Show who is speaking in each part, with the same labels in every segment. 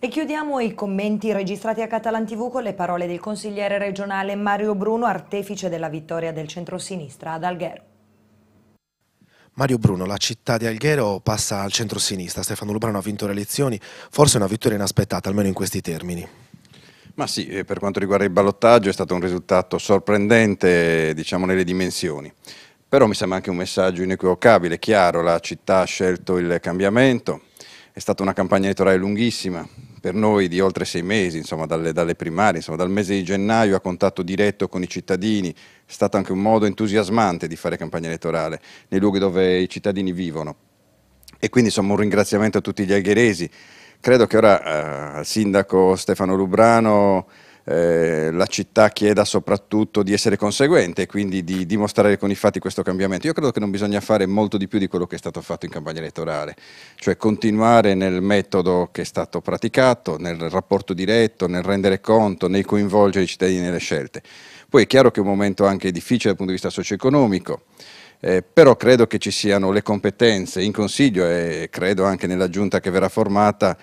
Speaker 1: E chiudiamo i commenti registrati a Catalan TV con le parole del consigliere regionale Mario Bruno, artefice della vittoria del centrosinistra ad Alghero.
Speaker 2: Mario Bruno, la città di Alghero passa al centrosinistra, Stefano Lubrano ha vinto le elezioni, forse una vittoria inaspettata, almeno in questi termini.
Speaker 3: Ma sì, eh, per quanto riguarda il ballottaggio è stato un risultato sorprendente, diciamo, nelle dimensioni. Però mi sembra anche un messaggio inequivocabile, chiaro, la città ha scelto il cambiamento, è stata una campagna elettorale lunghissima, per noi di oltre sei mesi, insomma, dalle, dalle, primarie, insomma, dal mese di gennaio a contatto diretto con i cittadini, è stato anche un modo entusiasmante di fare campagna elettorale nei luoghi dove i cittadini vivono. E quindi insomma un ringraziamento a tutti gli algheresi. Credo che ora eh, al sindaco Stefano Lubrano, eh, la città chieda soprattutto di essere conseguente e quindi di dimostrare con i fatti questo cambiamento. Io credo che non bisogna fare molto di più di quello che è stato fatto in campagna elettorale, cioè continuare nel metodo che è stato praticato, nel rapporto diretto, nel rendere conto, nel coinvolgere i cittadini nelle scelte. Poi è chiaro che è un momento anche difficile dal punto di vista socio-economico, eh, però credo che ci siano le competenze in Consiglio e credo anche nella giunta che verrà formata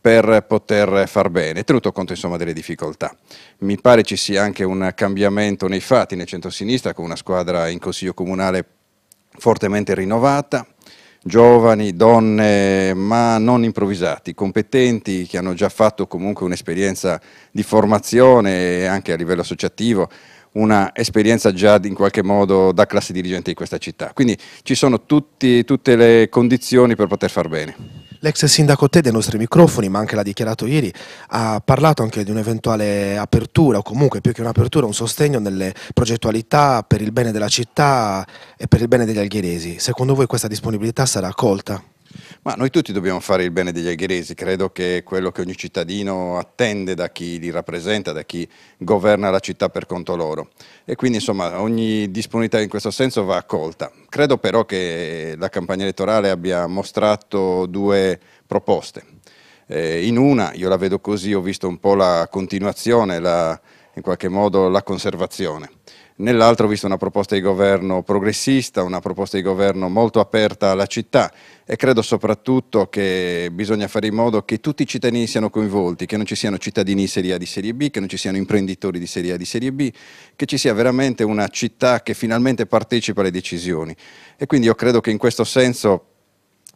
Speaker 3: per poter far bene, tenuto conto insomma delle difficoltà. Mi pare ci sia anche un cambiamento nei fatti nel centro-sinistra con una squadra in consiglio comunale fortemente rinnovata, giovani, donne, ma non improvvisati, competenti che hanno già fatto comunque un'esperienza di formazione anche a livello associativo, una esperienza già in qualche modo da classe dirigente di questa città. Quindi ci sono tutti, tutte le condizioni per poter far bene.
Speaker 2: L'ex sindaco Tede dei nostri microfoni, ma anche l'ha dichiarato ieri, ha parlato anche di un'eventuale apertura o comunque più che un'apertura, un sostegno nelle progettualità per il bene della città e per il bene degli algheresi. Secondo voi questa disponibilità sarà accolta?
Speaker 3: Ma noi tutti dobbiamo fare il bene degli algheresi, credo che quello che ogni cittadino attende da chi li rappresenta, da chi governa la città per conto loro. E quindi insomma ogni disponibilità in questo senso va accolta. Credo però che la campagna elettorale abbia mostrato due proposte. Eh, in una, io la vedo così, ho visto un po' la continuazione, la, in qualche modo la conservazione nell'altro ho visto una proposta di governo progressista, una proposta di governo molto aperta alla città e credo soprattutto che bisogna fare in modo che tutti i cittadini siano coinvolti, che non ci siano cittadini di serie A di serie B, che non ci siano imprenditori di serie A di serie B, che ci sia veramente una città che finalmente partecipa alle decisioni. E quindi io credo che in questo senso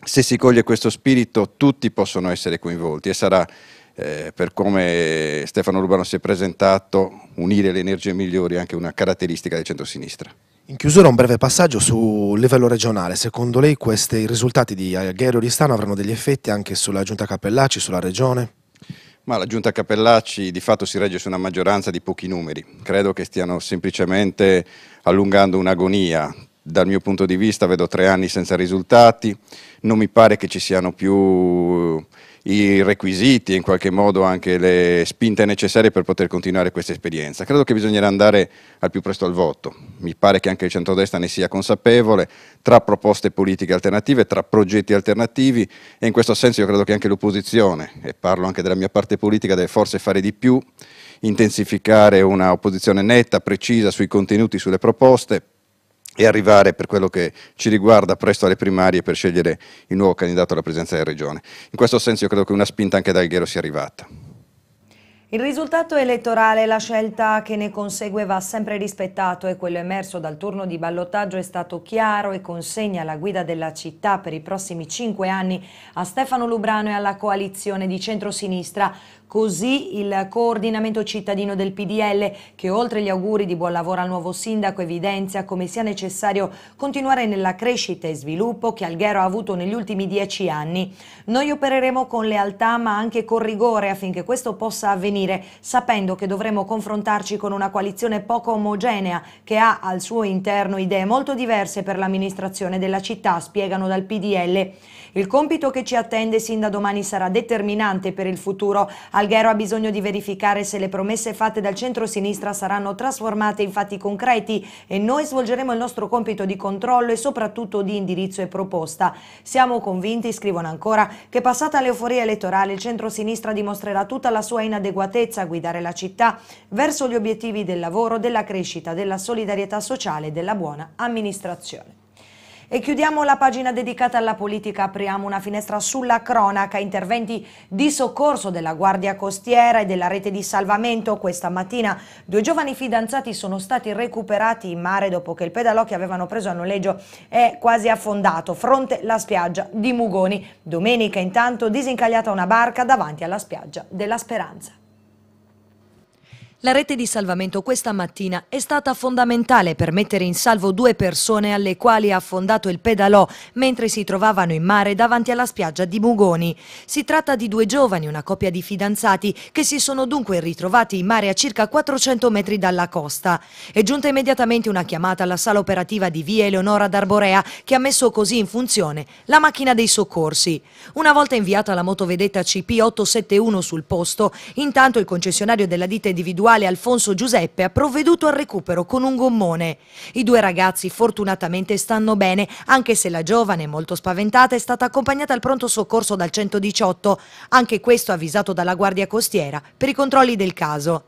Speaker 3: se si coglie questo spirito tutti possono essere coinvolti e sarà eh, per come Stefano Urbano si è presentato, unire le energie migliori è anche una caratteristica del centro-sinistra.
Speaker 2: In chiusura un breve passaggio sul livello regionale, secondo lei questi risultati di Alghero Ristano avranno degli effetti anche sulla giunta Cappellacci, sulla regione?
Speaker 3: Ma la giunta Cappellacci di fatto si regge su una maggioranza di pochi numeri, credo che stiano semplicemente allungando un'agonia, dal mio punto di vista vedo tre anni senza risultati, non mi pare che ci siano più i requisiti e in qualche modo anche le spinte necessarie per poter continuare questa esperienza. Credo che bisognerà andare al più presto al voto, mi pare che anche il centrodestra ne sia consapevole, tra proposte politiche alternative, tra progetti alternativi e in questo senso io credo che anche l'opposizione, e parlo anche della mia parte politica, deve forse fare di più intensificare una opposizione netta, precisa sui contenuti, sulle proposte, e arrivare per quello che ci riguarda presto alle primarie per scegliere il nuovo candidato alla presidenza della regione. In questo senso io credo che una spinta anche da Alghero sia arrivata.
Speaker 1: Il risultato elettorale e la scelta che ne consegue va sempre rispettato e quello emerso dal turno di ballottaggio è stato chiaro e consegna la guida della città per i prossimi cinque anni a Stefano Lubrano e alla coalizione di centrosinistra. Così il coordinamento cittadino del PDL che oltre gli auguri di buon lavoro al nuovo sindaco evidenzia come sia necessario continuare nella crescita e sviluppo che Alghero ha avuto negli ultimi dieci anni. Noi opereremo con lealtà ma anche con rigore affinché questo possa avvenire avvenire, sapendo che dovremo confrontarci con una coalizione poco omogenea che ha al suo interno idee molto diverse per l'amministrazione della città, spiegano dal PDL. Il compito che ci attende sin da domani sarà determinante per il futuro. Alghero ha bisogno di verificare se le promesse fatte dal centro-sinistra saranno trasformate in fatti concreti e noi svolgeremo il nostro compito di controllo e soprattutto di indirizzo e proposta. Siamo convinti, scrivono ancora, che passata l'euforia elettorale il centro-sinistra dimostrerà tutta la sua inadeguatezza concretezza, guidare la città verso gli obiettivi del lavoro, della crescita, della solidarietà sociale e della buona amministrazione. E chiudiamo la pagina dedicata alla politica, apriamo una finestra sulla cronaca, interventi di soccorso della Guardia Costiera e della rete di salvamento. Questa mattina due giovani fidanzati sono stati recuperati in mare dopo che il pedalò che avevano preso a noleggio è quasi affondato fronte alla spiaggia di Mugoni. Domenica intanto disincagliata una barca davanti alla spiaggia della Speranza. La rete di salvamento questa mattina è stata fondamentale per mettere in salvo due persone alle quali ha affondato il pedalò mentre si trovavano in mare davanti alla spiaggia di Mugoni. Si tratta di due giovani, una coppia di fidanzati, che si sono dunque ritrovati in mare a circa 400 metri dalla costa. È giunta immediatamente una chiamata alla sala operativa di via Eleonora d'Arborea che ha messo così in funzione la macchina dei soccorsi. Una volta inviata la motovedetta CP 871 sul posto, intanto il concessionario della ditta individuale quale Alfonso Giuseppe ha provveduto al recupero con un gommone. I due ragazzi fortunatamente stanno bene, anche se la giovane, molto spaventata, è stata accompagnata al pronto soccorso dal 118, anche questo avvisato dalla Guardia Costiera, per i controlli del caso.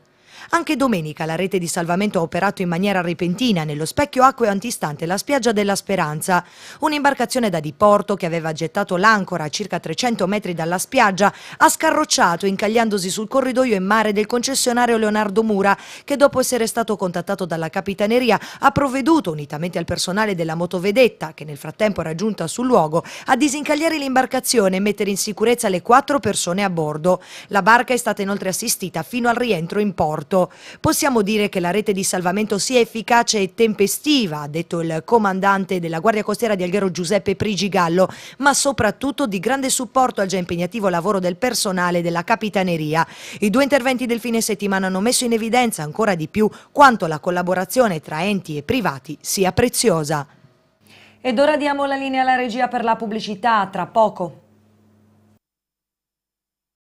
Speaker 1: Anche domenica la rete di salvamento ha operato in maniera repentina nello specchio acqueo antistante la spiaggia della Speranza. Un'imbarcazione da diporto che aveva gettato l'ancora a circa 300 metri dalla spiaggia ha scarrocciato incagliandosi sul corridoio in mare del concessionario Leonardo Mura che dopo essere stato contattato dalla Capitaneria ha provveduto unitamente al personale della motovedetta che nel frattempo era giunta sul luogo a disincagliare l'imbarcazione e mettere in sicurezza le quattro persone a bordo. La barca è stata inoltre assistita fino al rientro in porto. Stato. Possiamo dire che la rete di salvamento sia efficace e tempestiva, ha detto il comandante della Guardia Costiera di Alghero Giuseppe Prigigallo, ma soprattutto di grande supporto al già impegnativo lavoro del personale della Capitaneria. I due interventi del fine settimana hanno messo in evidenza ancora di più quanto la collaborazione tra enti e privati sia preziosa. Ed ora diamo la linea alla regia per la pubblicità, tra poco.